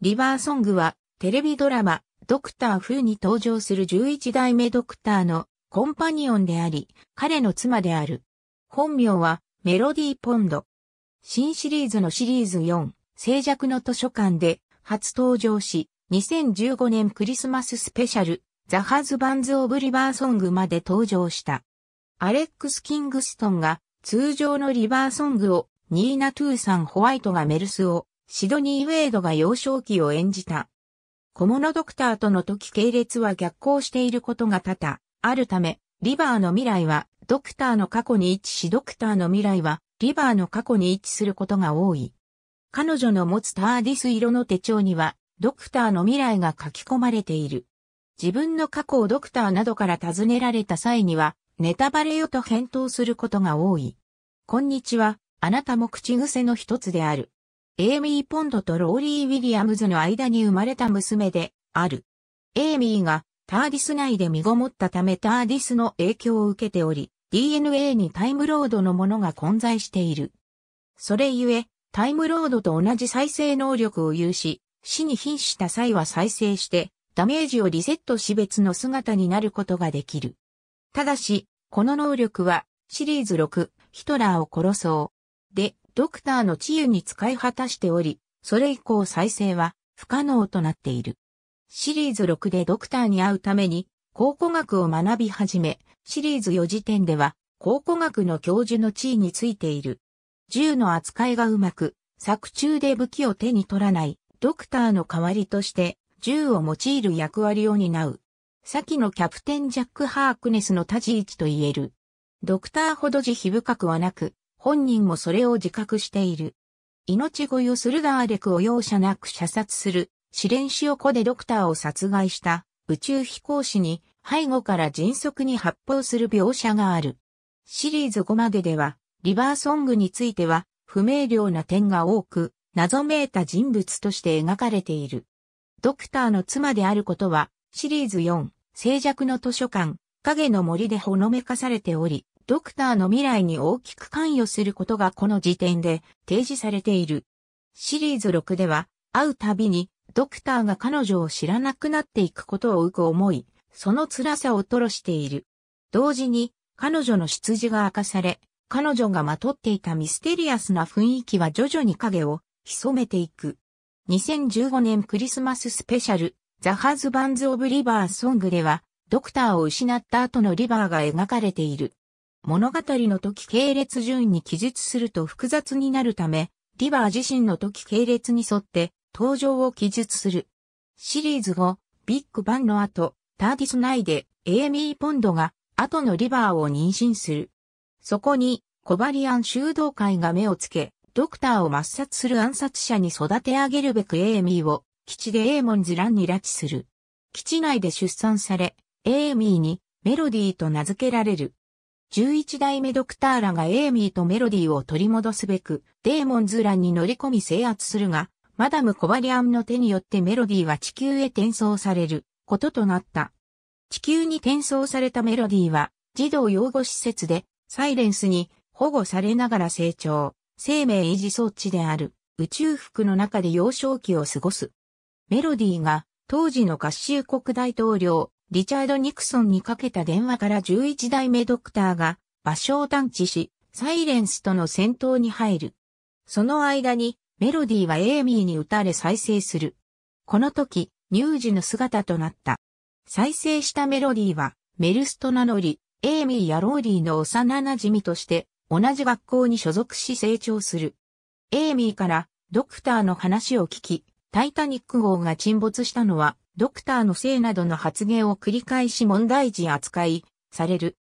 リバーソングは、テレビドラマ、ドクター風に登場する11代目ドクターのコンパニオンであり、彼の妻である。本名は、メロディー・ポンド。新シリーズのシリーズ4、静寂の図書館で初登場し、2015年クリスマススペシャル、ザ・ハズバンズ・オブ・リバーソングまで登場した。アレックス・キングストンが通常のリバーソングをニーナ・トゥーさん・ホワイトがメルスをシドニー・ウェイドが幼少期を演じた。小物ドクターとの時系列は逆行していることが多々あるため、リバーの未来はドクターの過去に位置しドクターの未来はリバーの過去に位置することが多い。彼女の持つターディス色の手帳にはドクターの未来が書き込まれている。自分の過去をドクターなどから尋ねられた際には、ネタバレよと返答することが多い。こんにちは、あなたも口癖の一つである。エイミー・ポンドとローリー・ウィリアムズの間に生まれた娘である。エイミーがターディス内で身ごもったためターディスの影響を受けており、DNA にタイムロードのものが混在している。それゆえ、タイムロードと同じ再生能力を有し、死に瀕した際は再生して、ダメージをリセットし別の姿になることができる。ただし、この能力は、シリーズ6、ヒトラーを殺そう。で、ドクターの治癒に使い果たしており、それ以降再生は不可能となっている。シリーズ6でドクターに会うために考古学を学び始め、シリーズ4時点では考古学の教授の地位についている。銃の扱いがうまく、作中で武器を手に取らない、ドクターの代わりとして銃を用いる役割を担う。先のキャプテンジャック・ハークネスの立ち位置と言える。ドクターほど慈悲深くはなく、本人もそれを自覚している。命乞いをするが、ーレクを容赦なく射殺する、試練死を子でドクターを殺害した宇宙飛行士に背後から迅速に発砲する描写がある。シリーズ5まででは、リバーソングについては不明瞭な点が多く、謎めいた人物として描かれている。ドクターの妻であることは、シリーズ4、静寂の図書館、影の森でほのめかされており、ドクターの未来に大きく関与することがこの時点で提示されている。シリーズ6では、会うたびに、ドクターが彼女を知らなくなっていくことを受く思い、その辛さを吐露している。同時に、彼女の出自が明かされ、彼女がまとっていたミステリアスな雰囲気は徐々に影を潜めていく。2015年クリスマススペシャル、ザ・ハズバンズ・オブ・リバー・ソングでは、ドクターを失った後のリバーが描かれている。物語の時系列順に記述すると複雑になるため、リバー自身の時系列に沿って登場を記述する。シリーズ後、ビッグバンの後、ターディス内でエーミー・ポンドが後のリバーを妊娠する。そこにコバリアン修道会が目をつけ、ドクターを抹殺する暗殺者に育て上げるべくエーミーを基地でエーモンズランに拉致する。基地内で出産され、エーミーにメロディーと名付けられる。11代目ドクターらがエイミーとメロディを取り戻すべく、デーモンズンに乗り込み制圧するが、マダム・コバリアンの手によってメロディは地球へ転送されることとなった。地球に転送されたメロディは、児童養護施設で、サイレンスに保護されながら成長、生命維持装置である、宇宙服の中で幼少期を過ごす。メロディが、当時の合衆国大統領、リチャード・ニクソンにかけた電話から11代目ドクターが場所を探知し、サイレンスとの戦闘に入る。その間にメロディーはエイミーに打たれ再生する。この時、乳児の姿となった。再生したメロディーはメルスと名乗り、エイミーやローリーの幼馴染として同じ学校に所属し成長する。エイミーからドクターの話を聞き、タイタニック号が沈没したのはドクターのせいなどの発言を繰り返し問題児扱い、される。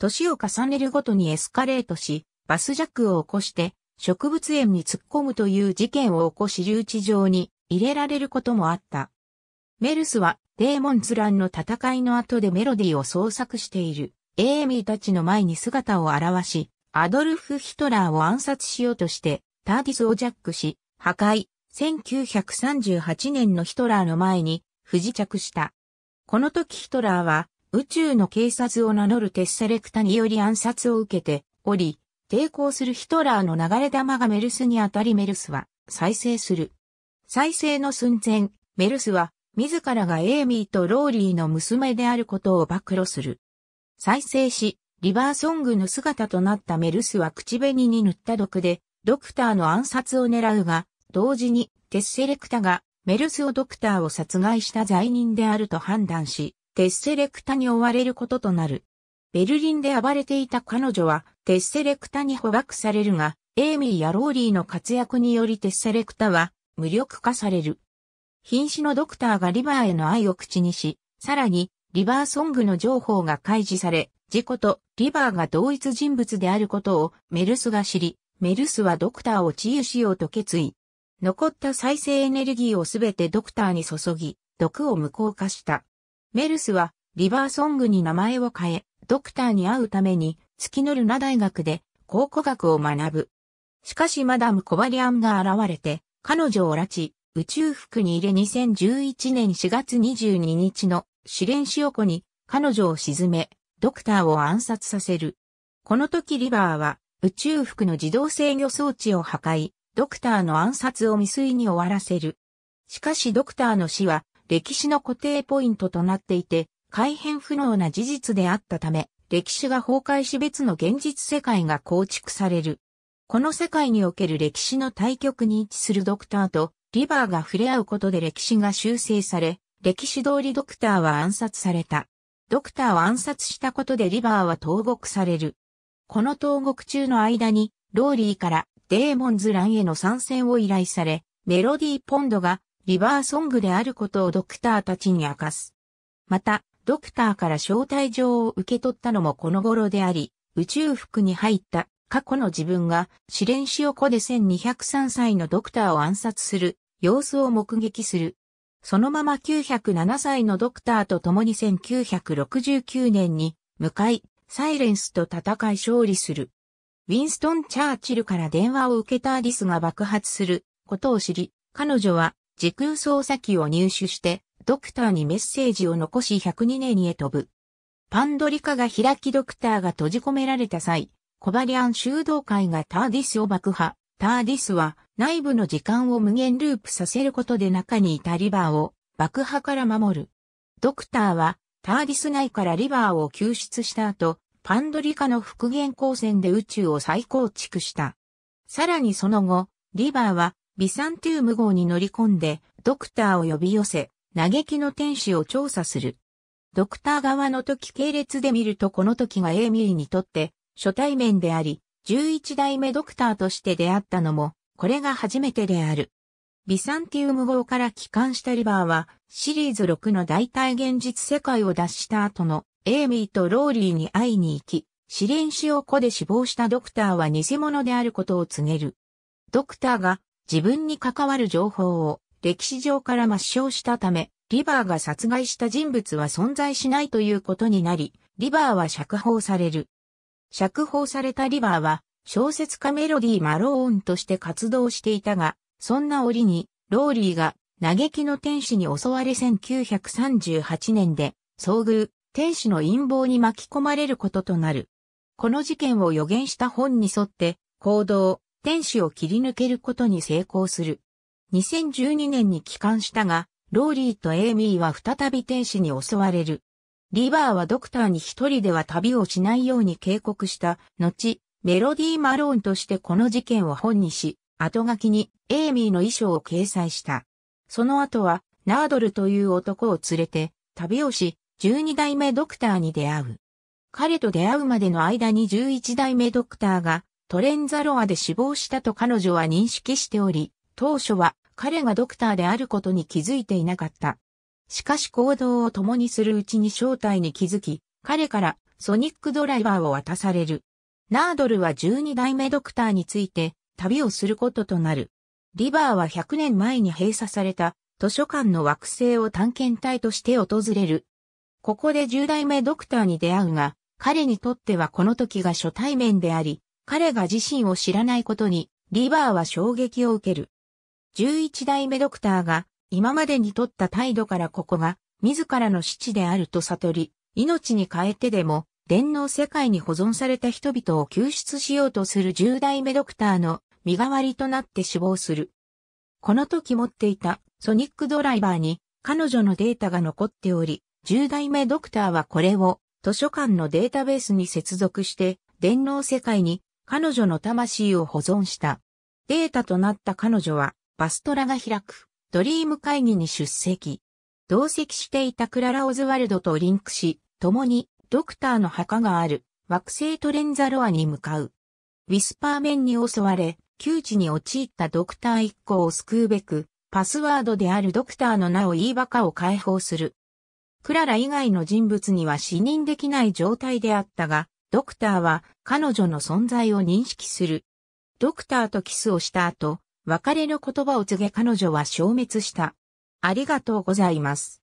年を重ねるごとにエスカレートし、バスジャックを起こして、植物園に突っ込むという事件を起こし留置場に入れられることもあった。メルスはデーモンズランの戦いの後でメロディーを創作しているエーミーたちの前に姿を現し、アドルフ・ヒトラーを暗殺しようとして、ターディスをジャックし、破壊、1938年のヒトラーの前に不時着した。この時ヒトラーは宇宙の警察を名乗るテッサレクタにより暗殺を受けており、抵抗するヒトラーの流れ玉がメルスに当たりメルスは再生する。再生の寸前、メルスは自らがエイミーとローリーの娘であることを暴露する。再生し、リバーソングの姿となったメルスは口紅に塗った毒で、ドクターの暗殺を狙うが、同時にテッセレクタがメルスオドクターを殺害した罪人であると判断し、テッセレクタに追われることとなる。ベルリンで暴れていた彼女は、テッセレクタに捕獲されるが、エイミーやローリーの活躍によりテッセレクタは、無力化される。瀕死のドクターがリバーへの愛を口にし、さらに、リバーソングの情報が開示され、事故とリバーが同一人物であることをメルスが知り、メルスはドクターを治癒しようと決意。残った再生エネルギーをすべてドクターに注ぎ、毒を無効化した。メルスは、リバーソングに名前を変え、ドクターに会うために、月のルナ大学で考古学を学ぶ。しかしマダム・コバリアンが現れて、彼女を拉致、宇宙服に入れ2011年4月22日の試練死を子に彼女を沈め、ドクターを暗殺させる。この時リバーは宇宙服の自動制御装置を破壊、ドクターの暗殺を未遂に終わらせる。しかしドクターの死は歴史の固定ポイントとなっていて、改変不能な事実であったため、歴史が崩壊し別の現実世界が構築される。この世界における歴史の対極に位置するドクターとリバーが触れ合うことで歴史が修正され、歴史通りドクターは暗殺された。ドクターを暗殺したことでリバーは投獄される。この投獄中の間に、ローリーからデーモンズランへの参戦を依頼され、メロディーポンドがリバーソングであることをドクターたちに明かす。また、ドクターから招待状を受け取ったのもこの頃であり、宇宙服に入った過去の自分が試練しをで1203歳のドクターを暗殺する様子を目撃する。そのまま907歳のドクターと共に1969年に向かい、サイレンスと戦い勝利する。ウィンストン・チャーチルから電話を受けたアリスが爆発することを知り、彼女は時空操作機を入手して、ドクターにメッセージを残し102年へ飛ぶ。パンドリカが開きドクターが閉じ込められた際、コバリアン修道会がターディスを爆破。ターディスは内部の時間を無限ループさせることで中にいたリバーを爆破から守る。ドクターはターディス内からリバーを救出した後、パンドリカの復元光線で宇宙を再構築した。さらにその後、リバーはビサンティウム号に乗り込んで、ドクターを呼び寄せ、嘆きの天使を調査する。ドクター側の時系列で見るとこの時がエーミリーにとって初対面であり、11代目ドクターとして出会ったのも、これが初めてである。ビサンティウム号から帰還したリバーは、シリーズ6の代替現実世界を脱した後のエイミーとローリーに会いに行き、試練死を子で死亡したドクターは偽物であることを告げる。ドクターが自分に関わる情報を歴史上から抹消したため、リバーが殺害した人物は存在しないということになり、リバーは釈放される。釈放されたリバーは小説家メロディー・マローンとして活動していたが、そんな折にローリーが嘆きの天使に襲われ1938年で遭遇、天使の陰謀に巻き込まれることとなる。この事件を予言した本に沿って、行動、天使を切り抜けることに成功する。2012年に帰還したが、ローリーとエイミーは再び天使に襲われる。リバーはドクターに一人では旅をしないように警告した。後、メロディ・ー・マローンとしてこの事件を本にし、後書きにエイミーの衣装を掲載した。その後は、ナードルという男を連れて、旅をし、12代目ドクターに出会う。彼と出会うまでの間に11代目ドクターがトレンザロアで死亡したと彼女は認識しており、当初は彼がドクターであることに気づいていなかった。しかし行動を共にするうちに正体に気づき、彼からソニックドライバーを渡される。ナードルは12代目ドクターについて旅をすることとなる。リバーは100年前に閉鎖された図書館の惑星を探検隊として訪れる。ここで10代目ドクターに出会うが、彼にとってはこの時が初対面であり、彼が自身を知らないことに、リバーは衝撃を受ける。11代目ドクターが今までに取った態度からここが自らの死地であると悟り、命に変えてでも電脳世界に保存された人々を救出しようとする10代目ドクターの身代わりとなって死亡する。この時持っていたソニックドライバーに彼女のデータが残っており、10代目ドクターはこれを図書館のデータベースに接続して電脳世界に彼女の魂を保存した。データとなった彼女はバストラが開くドリーム会議に出席。同席していたクララ・オズワルドとリンクし、共にドクターの墓がある惑星トレンザロアに向かう。ウィスパー面に襲われ、窮地に陥ったドクター一行を救うべく、パスワードであるドクターの名を言いバカを解放する。クララ以外の人物には死認できない状態であったが、ドクターは彼女の存在を認識する。ドクターとキスをした後、別れの言葉を告げ彼女は消滅した。ありがとうございます。